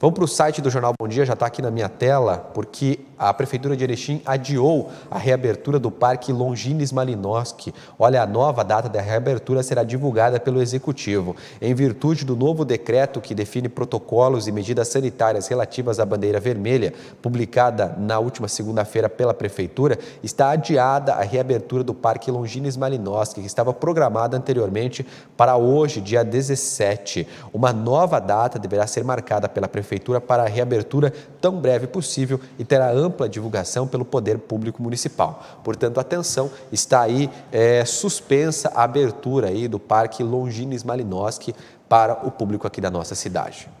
Vamos para o site do Jornal Bom Dia, já está aqui na minha tela, porque a Prefeitura de Erechim adiou a reabertura do Parque Longines Malinowski. Olha, a nova data da reabertura será divulgada pelo Executivo. Em virtude do novo decreto que define protocolos e medidas sanitárias relativas à bandeira vermelha, publicada na última segunda-feira pela Prefeitura, está adiada a reabertura do Parque Longines Malinowski, que estava programada anteriormente para hoje, dia 17. Uma nova data deverá ser marcada pela Prefeitura Prefeitura para a reabertura tão breve possível e terá ampla divulgação pelo Poder Público Municipal. Portanto, atenção, está aí é, suspensa a abertura aí do Parque Longines Malinowski para o público aqui da nossa cidade.